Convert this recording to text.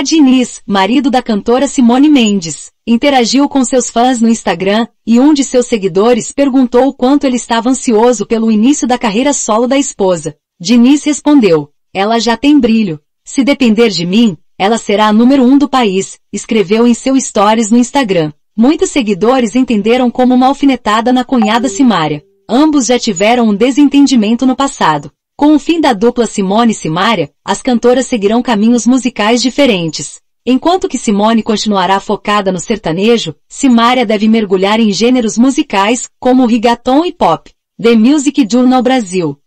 José Diniz, marido da cantora Simone Mendes, interagiu com seus fãs no Instagram e um de seus seguidores perguntou o quanto ele estava ansioso pelo início da carreira solo da esposa. Diniz respondeu, ela já tem brilho. Se depender de mim, ela será a número um do país, escreveu em seu stories no Instagram. Muitos seguidores entenderam como uma alfinetada na cunhada Simária. Ambos já tiveram um desentendimento no passado. Com o fim da dupla Simone e Simária, as cantoras seguirão caminhos musicais diferentes. Enquanto que Simone continuará focada no sertanejo, Simária deve mergulhar em gêneros musicais como o rigaton e pop. The Music Journal Brasil